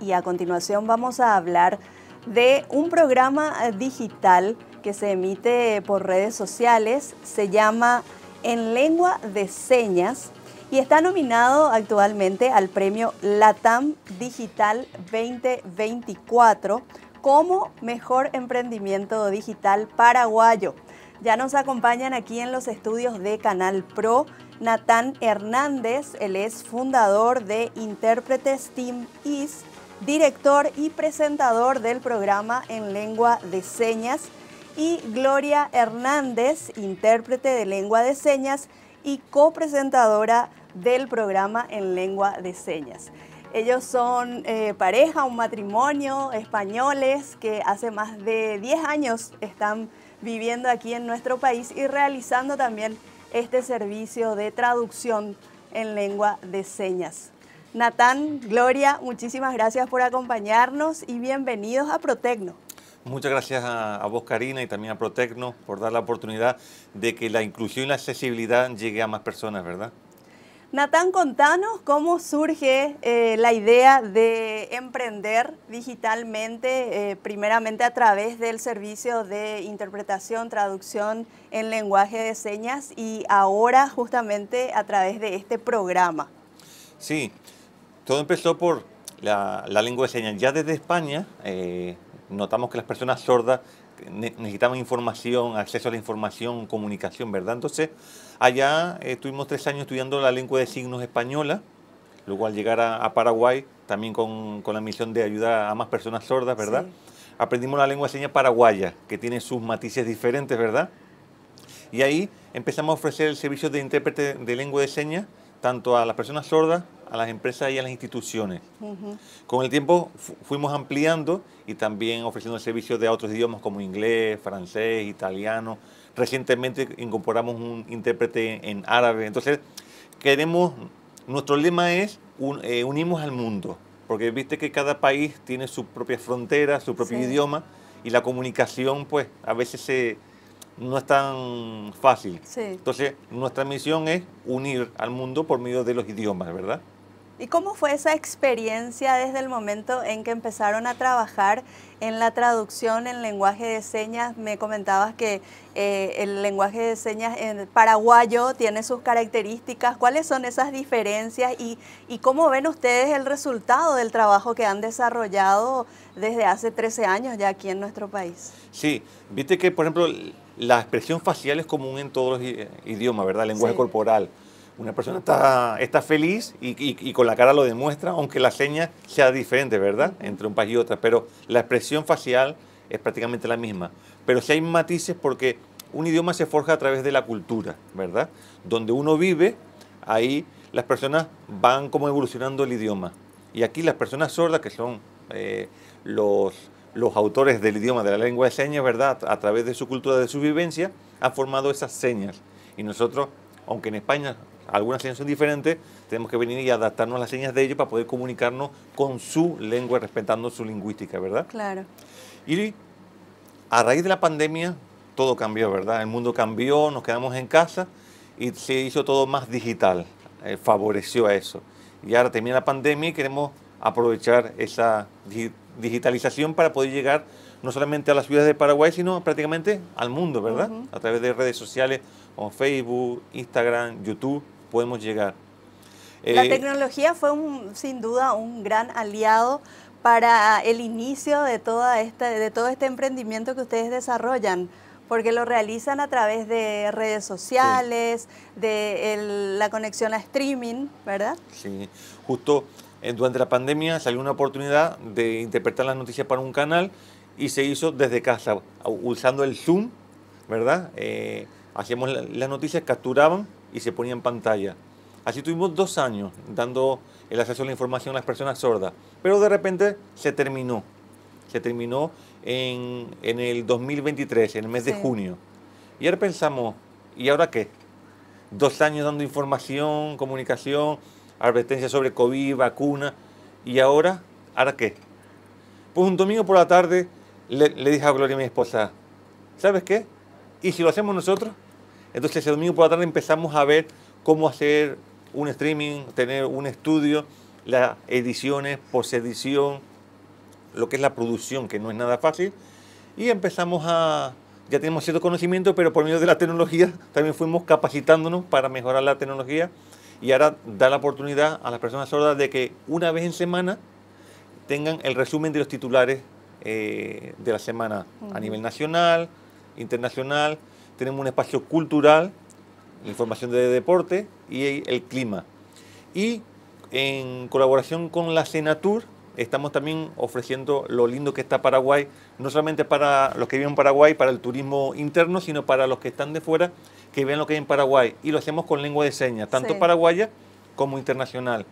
y a continuación vamos a hablar de un programa eh, digital que se emite por redes sociales, se llama En lengua de señas y está nominado actualmente al premio LATAM Digital 2024 como mejor emprendimiento digital paraguayo. Ya nos acompañan aquí en los estudios de Canal Pro Natán Hernández, él es fundador de Intérpretes Team East director y presentador del programa en lengua de señas, y Gloria Hernández, intérprete de lengua de señas y copresentadora del programa en lengua de señas. Ellos son eh, pareja, un matrimonio, españoles que hace más de 10 años están viviendo aquí en nuestro país y realizando también este servicio de traducción en lengua de señas. Natán, Gloria, muchísimas gracias por acompañarnos y bienvenidos a Protecno. Muchas gracias a, vos, Karina, y también a Protecno por dar la oportunidad de que la inclusión y la accesibilidad llegue a más personas, ¿verdad? Natán, contanos cómo surge eh, la idea de emprender digitalmente, eh, primeramente a través del servicio de interpretación, traducción en lenguaje de señas y ahora justamente a través de este programa. Sí, todo empezó por la, lengua de señas. Ya desde España eh, notamos que las personas sordas necesitaban información, acceso a la información, comunicación, ¿verdad? Entonces, allá eh, estuvimos tres años estudiando la lengua de signos española, luego al llegar a, Paraguay, también con, la misión de ayudar a más personas sordas, ¿verdad? Aprendimos la lengua de señas paraguaya, que tiene sus matices diferentes, ¿verdad? Y ahí empezamos a ofrecer el servicio de intérprete de lengua de señas, tanto a las personas sordas a las empresas y a las instituciones. Con el tiempo fuimos ampliando y también ofreciendo servicios de otros idiomas como inglés, francés, italiano. Recientemente incorporamos un intérprete en árabe. Entonces, queremos, nuestro lema es eh, unimos al mundo, porque viste que cada país tiene su propia frontera, su propio idioma y la comunicación pues a veces no es tan fácil. Entonces, nuestra misión es unir al mundo por medio de los idiomas, ¿verdad? ¿Y cómo fue esa experiencia desde el momento en que empezaron a trabajar en la traducción en lenguaje de señas? Me comentabas que eh, el lenguaje de señas en paraguayo tiene sus características. ¿Cuáles son esas diferencias y, cómo ven ustedes el resultado del trabajo que han desarrollado desde hace 13 años ya aquí en nuestro país? Sí, viste que, por ejemplo, la expresión facial es común en todos los idiomas, ¿verdad? lenguaje corporal una persona está, está feliz y, con la cara lo demuestra, aunque la seña sea diferente, ¿verdad? Entre un país y otro. Pero la expresión facial es prácticamente la misma. Pero si hay matices porque un idioma se forja a través de la cultura, ¿verdad? Donde uno vive, ahí las personas van como evolucionando el idioma. Y aquí las personas sordas, que son eh, los, los autores del idioma de la lengua de señas, ¿verdad? A través de su cultura, de su vivencia, han formado esas señas. Y nosotros, aunque en España algunas señas son diferentes, tenemos que venir y adaptarnos a las señas de ellos para poder comunicarnos con su lengua, respetando su lingüística, ¿verdad? Claro. Y a raíz de la pandemia todo cambió, ¿verdad? El mundo cambió, nos quedamos en casa y se hizo todo más digital, eh, favoreció a eso. Y ahora termina la pandemia y queremos aprovechar esa digitalización para poder llegar no solamente a las ciudades de Paraguay, sino prácticamente al mundo, ¿verdad? A través de redes sociales como Facebook, Instagram, YouTube podemos llegar. La eh, tecnología fue un, sin duda un gran aliado para el inicio de, toda esta, de todo este emprendimiento que ustedes desarrollan porque lo realizan a través de redes sociales, de la conexión a streaming, ¿verdad? Sí, justo eh, durante la pandemia salió una oportunidad de interpretar las noticias para un canal y se hizo desde casa, usando el Zoom, ¿verdad? Eh, hacíamos las noticias, capturaban y se ponía en pantalla. Así tuvimos dos años dando el acceso a la información a las personas sordas, pero de repente se terminó. Se terminó en, en el 2023, en el mes de junio. Y ahora pensamos, ¿y ahora qué? Dos años dando información, comunicación, advertencia sobre COVID, vacuna, y ahora, ¿ahora qué? Pues un domingo por la tarde le, le dije a Gloria, mi esposa, ¿sabes qué? ¿Y si lo hacemos nosotros? Entonces ese domingo por la tarde empezamos a ver cómo hacer un streaming, tener un estudio, las ediciones, posedición, lo que es la producción, que no es nada fácil. Y empezamos a, ya tenemos cierto conocimiento, pero por medio de la tecnología también fuimos capacitándonos para mejorar la tecnología y ahora da la oportunidad a las personas sordas de que una vez en semana tengan el resumen de los titulares eh, de la semana a nivel nacional, internacional tenemos un espacio cultural, información de deporte y el clima. Y en colaboración con la Senatur, estamos también ofreciendo lo lindo que está Paraguay, no solamente para los que viven en Paraguay, para el turismo interno, sino para los que están de fuera, que vean lo que hay en Paraguay. Y lo hacemos con lengua de señas, tanto paraguaya como internacional.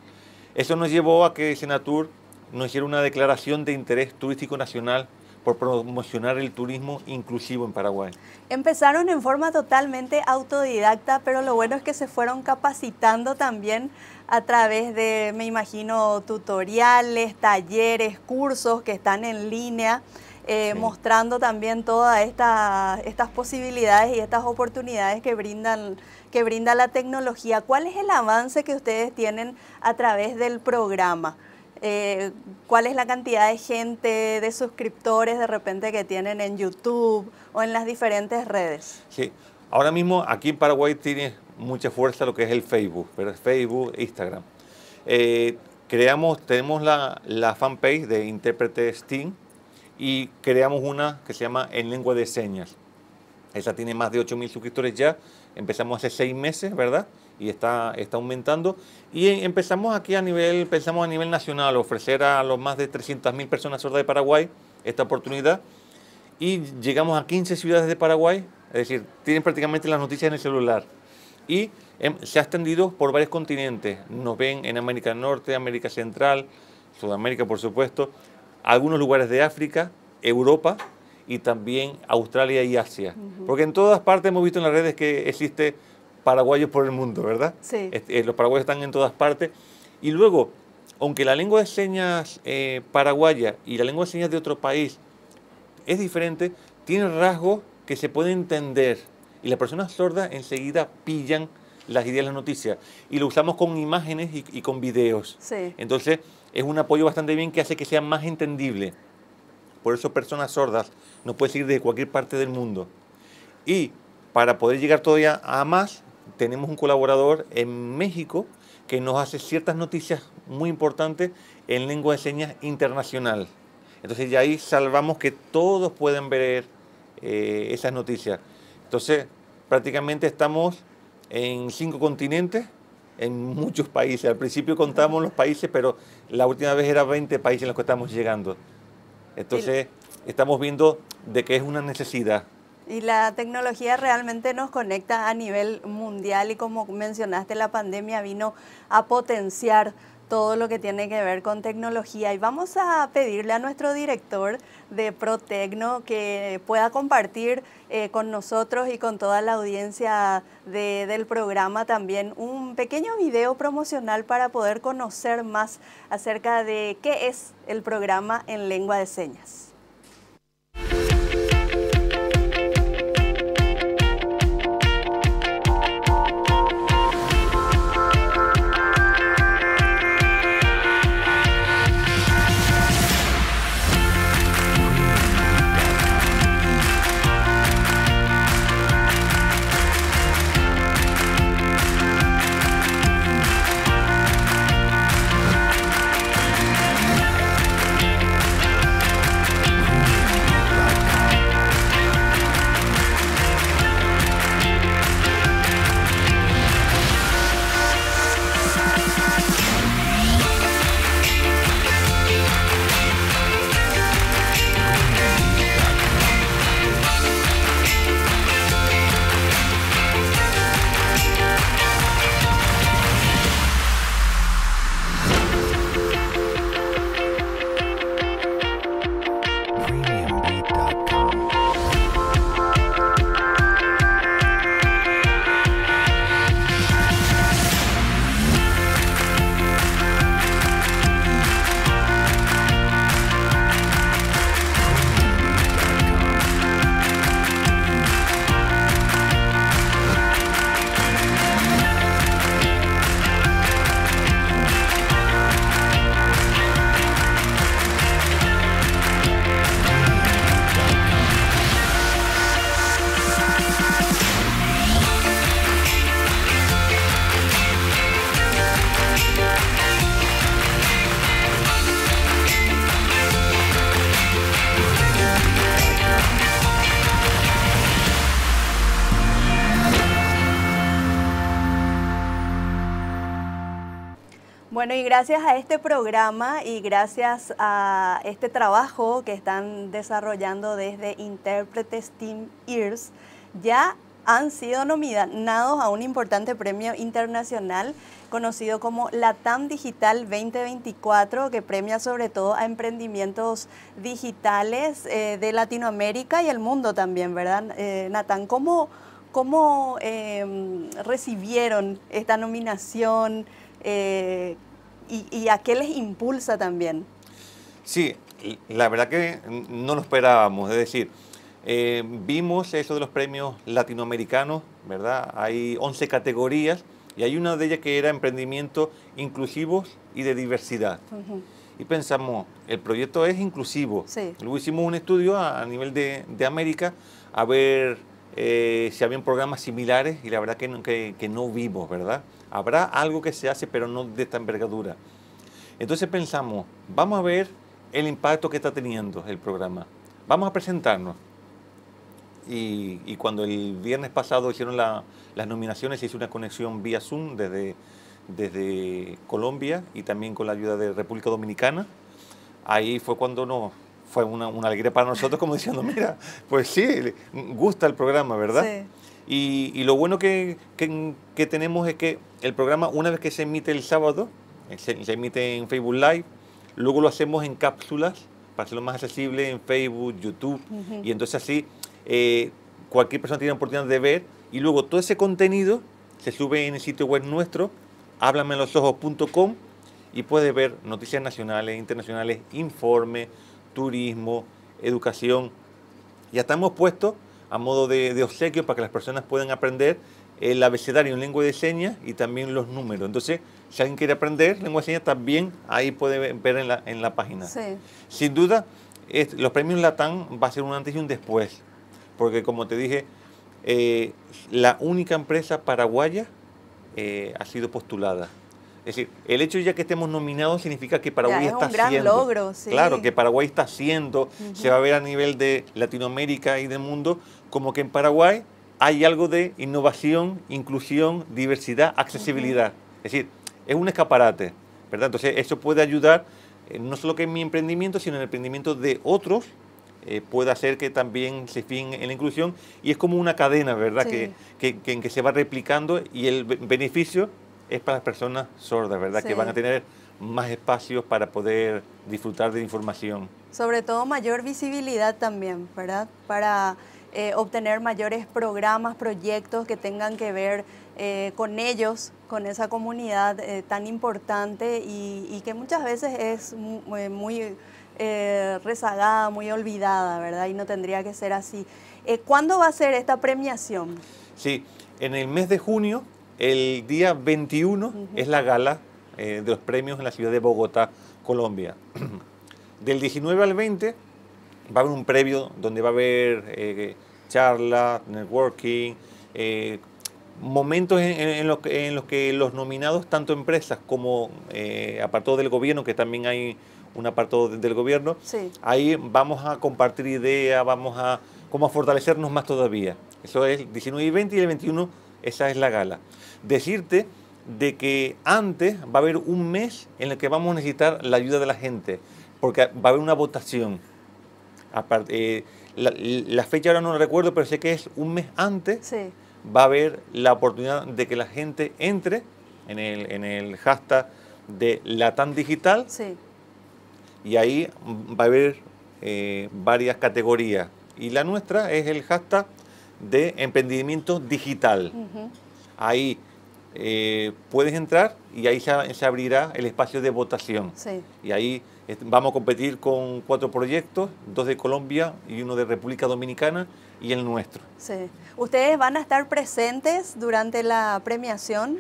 Eso nos llevó a que Senatur nos hiciera una declaración de interés turístico nacional por promocionar el turismo inclusivo en Paraguay. Empezaron en forma totalmente autodidacta, pero lo bueno es que se fueron capacitando también a través de, me imagino, tutoriales, talleres, cursos que están en línea. Eh, mostrando también todas estas posibilidades y estas oportunidades que, brindan, que brinda la tecnología. ¿Cuál es el avance que ustedes tienen a través del programa? Eh, cuál es la cantidad de gente, de suscriptores de repente que tienen en YouTube o en las diferentes redes. Sí, ahora mismo aquí en Paraguay tiene mucha fuerza lo que es el Facebook, pero Facebook, Instagram. Eh, creamos, tenemos la, fanpage de Intérprete Steam y creamos una que se llama En Lengua de Señas. Esa tiene más de 8.000 suscriptores ya. Empezamos hace seis meses, ¿verdad? y está, está aumentando. Y empezamos aquí a nivel, pensamos a nivel nacional, ofrecer a los más de 300.000 personas sordas de Paraguay esta oportunidad. Y llegamos a 15 ciudades de Paraguay, es decir, tienen prácticamente las noticias en el celular. Y em, se ha extendido por varios continentes. Nos ven en América Norte, América Central, Sudamérica, por supuesto, algunos lugares de África, Europa y también Australia y Asia. Porque en todas partes hemos visto en las redes que existe paraguayos por el mundo, ¿verdad? Sí. Este, eh, los paraguayos están en todas partes. Y luego, aunque la lengua de señas eh, paraguaya y la lengua de señas de otro país es diferente, tiene rasgos que se pueden entender. Y las personas sordas enseguida pillan las ideas, las noticias. Y lo usamos con imágenes y, y con videos. Sí. Entonces, es un apoyo bastante bien que hace que sea más entendible. Por eso personas sordas nos pueden seguir desde cualquier parte del mundo. Y para poder llegar todavía a más, tenemos un colaborador en México que nos hace ciertas noticias muy importantes en lengua de señas internacional. Entonces ya ahí salvamos que todos pueden ver eh, esas noticias. Entonces prácticamente estamos en cinco continentes, en muchos países. Al principio contábamos los países, pero la última vez era 20 países en los que estamos llegando. Entonces estamos viendo de que es una necesidad. Y la tecnología realmente nos conecta a nivel mundial y como mencionaste, la pandemia vino a potenciar todo lo que tiene que ver con tecnología y vamos a pedirle a nuestro director de Protecno que pueda compartir eh, con nosotros y con toda la audiencia del programa también un pequeño video promocional para poder conocer más acerca de qué es el programa en lengua de señas. gracias a este programa y gracias a este trabajo que están desarrollando desde Intérpretes Team Ears, ya han sido nominados a un importante premio internacional conocido como Latam Digital 2024, que premia sobre todo a emprendimientos digitales eh, de Latinoamérica y el mundo también, ¿verdad, eh, Natán? ¿Cómo, em, recibieron esta nominación? Eh, y, a qué les impulsa también. Sí, la verdad que no lo esperábamos, es decir, eh, vimos eso de los premios latinoamericanos, ¿verdad? Hay 11 categorías y hay una de ellas que era emprendimiento inclusivos y de diversidad. Y pensamos, el proyecto es inclusivo. Luego hicimos un estudio a, nivel de, América a ver eh, si habían programas similares y la verdad que no vimos, ¿verdad? Habrá algo que se hace, pero no de esta envergadura. Entonces pensamos, vamos a ver el impacto que está teniendo el programa. Vamos a presentarnos. Y, cuando el viernes pasado hicieron las nominaciones, se hizo una conexión vía Zoom desde, desde Colombia y también con la ayuda de República Dominicana. Ahí fue cuando nos fue una, alegría para nosotros como diciendo, mira, pues sí, gusta el programa, ¿verdad? Y, lo bueno que, tenemos es que el programa, una vez que se emite el sábado, eh, se, emite en Facebook Live, luego lo hacemos en cápsulas para hacerlo más accesible en Facebook, YouTube, y entonces así eh, cualquier persona tiene la oportunidad de ver, y luego todo ese contenido se sube en el sitio web nuestro, háblamenlosojos.com, y puede ver noticias nacionales, internacionales, informes, turismo, educación. Ya estamos puestos a modo de, obsequio para que las personas puedan aprender el abecedario en lengua de señas y también los números. Entonces, si alguien quiere aprender lengua de señas, también ahí puede ver en la, página. Sin duda, los premios Latam va a ser un antes y un después, porque como te dije, eh, la única empresa paraguaya eh, ha sido postulada. Es decir, el hecho ya que estemos nominados significa que Paraguay está haciendo un gran logro, sí. Claro, que Paraguay está haciendo, se va a ver a nivel de Latinoamérica y del mundo, como que en Paraguay hay algo de innovación, inclusión, diversidad, accesibilidad. Es decir, es un escaparate, ¿verdad? Entonces, eso puede ayudar eh, no solo que en mi emprendimiento, sino en el emprendimiento de otros eh, pueda hacer que también se fin en la inclusión y es como una cadena, ¿verdad? Que, que, que, en que se va replicando y el beneficio es para las personas sordas, ¿verdad? Que van a tener más espacios para poder disfrutar de información. Sobre todo mayor visibilidad también, ¿verdad? Para eh, obtener mayores programas, proyectos que tengan que ver eh, con ellos, con esa comunidad eh, tan importante y, que muchas veces es muy, muy rezagada, muy olvidada, ¿verdad? Y no tendría que ser así. ¿Cuándo va a ser esta premiación? Sí, en el mes de junio el día 21 es la gala eh, de los premios en la ciudad de Bogotá, Colombia. Del 19 al 20 va a haber un previo donde va a haber charlas, eh, charla, networking, eh, momentos en, los, que los nominados, tanto empresas como apartados del gobierno, que también hay un apartado del gobierno, ahí vamos a compartir ideas, vamos a, cómo fortalecernos más todavía. Eso es 19 y 20 y el 21 esa es la gala. Decirte de que antes va a haber un mes en el que vamos a necesitar la ayuda de la gente, porque va a haber una votación. Eh, la, fecha ahora no la recuerdo, pero sé que es un mes antes. Va a haber la oportunidad de que la gente entre en el, hashtag de la Latam Digital. Y ahí va a haber eh, varias categorías. Y la nuestra es el hashtag de emprendimiento digital. Ahí eh, puedes entrar y ahí se, abrirá el espacio de votación. Y ahí vamos a competir con cuatro proyectos, dos de Colombia y uno de República Dominicana y el nuestro. ¿Ustedes van a estar presentes durante la premiación?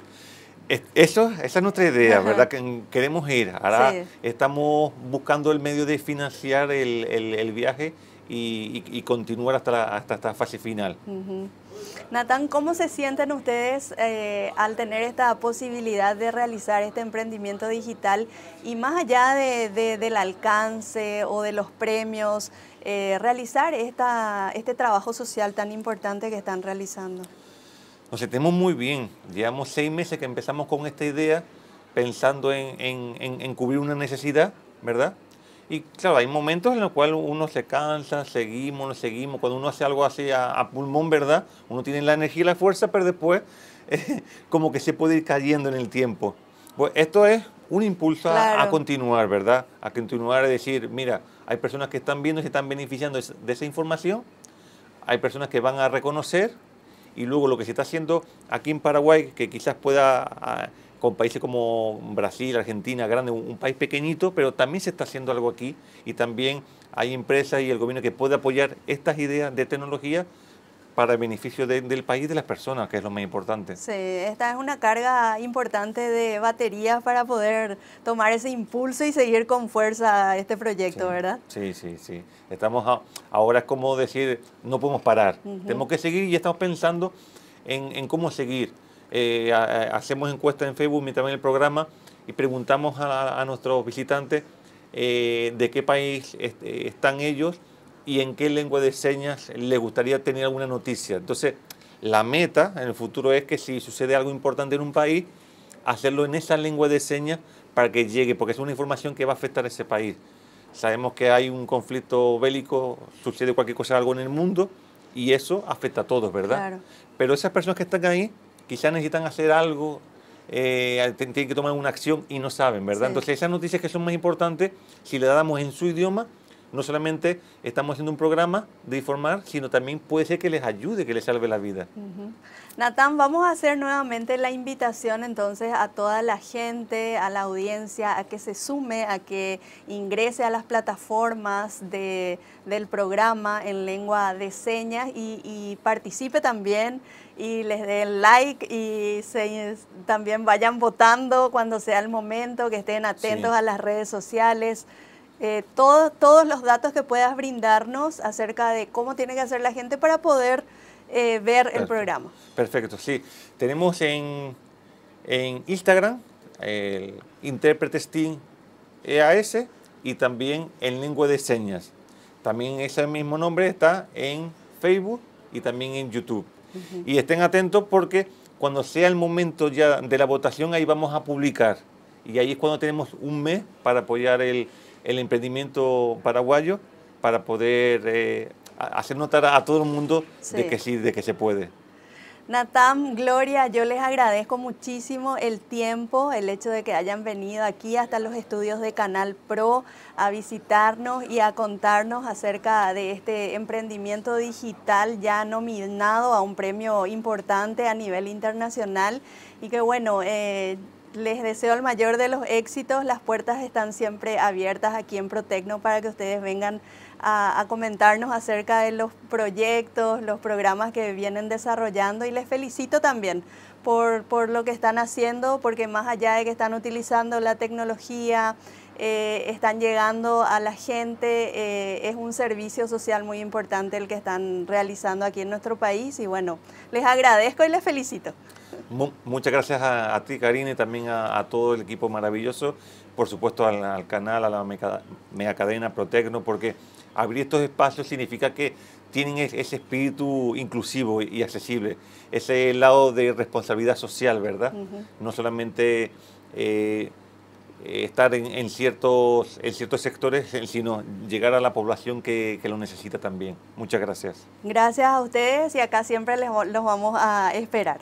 esa es nuestra idea, ¿verdad? queremos ir. Ahora estamos buscando el medio de financiar el, el viaje y, continuar hasta, esta fase final. Natán, ¿cómo se sienten ustedes eh, al tener esta posibilidad de realizar este emprendimiento digital y más allá de, del alcance o de los premios, eh, realizar esta, este trabajo social tan importante que están realizando? Nos sentimos muy bien. Llevamos seis meses que empezamos con esta idea pensando en cubrir una necesidad, ¿verdad? Y claro, hay momentos en los cuales uno se cansa, seguimos, no seguimos. Cuando uno hace algo así a, pulmón, ¿verdad? Uno tiene la energía y la fuerza, pero después como que se puede ir cayendo en el tiempo. Pues esto es un impulso a, continuar, ¿verdad? A continuar a decir, mira, hay personas que están viendo y se están beneficiando de esa información, hay personas que van a reconocer y luego lo que se está haciendo aquí en Paraguay, que quizás pueda con países como Brasil, Argentina, grande, un, país pequeñito, pero también se está haciendo algo aquí y también hay empresas y el gobierno que puede apoyar estas ideas de tecnología para el beneficio del país y de las personas, que es lo más importante. Sí, esta es una carga importante de baterías para poder tomar ese impulso y seguir con fuerza este proyecto, ¿verdad? Sí, sí, sí. Estamos ahora es como decir, no podemos parar, tenemos que seguir y estamos pensando en, en cómo seguir eh, hacemos encuestas en Facebook también en el programa y preguntamos a, nuestros visitantes eh, de qué país eh, están ellos y en qué lengua de señas les gustaría tener alguna noticia. Entonces, la meta en el futuro es que si sucede algo importante en un país, hacerlo en esa lengua de señas para que llegue, porque es una información que va a afectar a ese país. Sabemos que hay un conflicto bélico, sucede cualquier cosa, algo en el mundo, y eso afecta a todos, ¿verdad? Pero esas personas que están ahí quizás necesitan hacer algo, eh, tienen que tomar una acción y no saben, ¿verdad? Entonces esas noticias que son más importantes, si le damos en su idioma, no solamente estamos haciendo un programa de informar, sino también puede ser que les ayude, que les salve la vida. Natán, vamos a hacer nuevamente la invitación entonces a toda la gente, a la audiencia, a que se sume, a que ingrese a las plataformas del programa en lengua de señas y, y participe también y les den like y también vayan votando cuando sea el momento, que estén atentos a las redes sociales. Eh, todos los datos que puedas brindarnos acerca de cómo tiene que hacer la gente para poder eh, ver el programa. Perfecto, sí. Tenemos en, en Instagram el intérprete Team EAS y también en lengua de señas. También ese mismo nombre está en Facebook y también en YouTube. Y estén atentos porque cuando sea el momento ya de la votación, ahí vamos a publicar. Y ahí es cuando tenemos un mes para apoyar el, emprendimiento paraguayo, para poder eh, hacer notar a, todo el mundo de, que sí, de que se puede. Natam, Gloria, yo les agradezco muchísimo el tiempo, el hecho de que hayan venido aquí hasta los estudios de Canal Pro a visitarnos y a contarnos acerca de este emprendimiento digital ya nominado a un premio importante a nivel internacional y que bueno, eh, les deseo el mayor de los éxitos. Las puertas están siempre abiertas aquí en Protecno para que ustedes vengan a, comentarnos acerca de los proyectos, los programas que vienen desarrollando y les felicito también por, por lo que están haciendo, porque más allá de que están utilizando la tecnología, eh, están llegando a la gente, eh, es un servicio social muy importante el que están realizando aquí en nuestro país y bueno, les agradezco y les felicito. muchas gracias a, ti, Karine, y también a, todo el equipo maravilloso, por supuesto al, canal, a la mega cadena Protecno, porque abrir estos espacios significa que tienen ese espíritu inclusivo y accesible, ese lado de responsabilidad social, ¿verdad? No solamente... Eh, estar en, ciertos, en ciertos sectores, sino llegar a la población que, lo necesita también. Muchas gracias. Gracias a ustedes y acá siempre los vamos a esperar.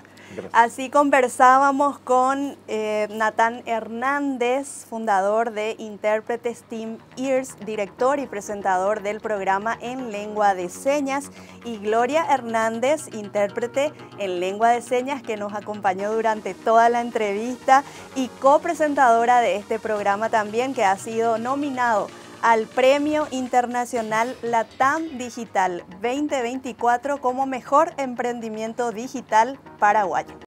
Así conversábamos con eh, Natán Hernández, fundador de Intérpretes Team Ears, director y presentador del programa en lengua de señas, y Gloria Hernández, intérprete en lengua de señas, que nos acompañó durante toda la entrevista y copresentadora de este programa también, que ha sido nominado al Premio Internacional Latam Digital 2024 como Mejor Emprendimiento Digital Paraguayo.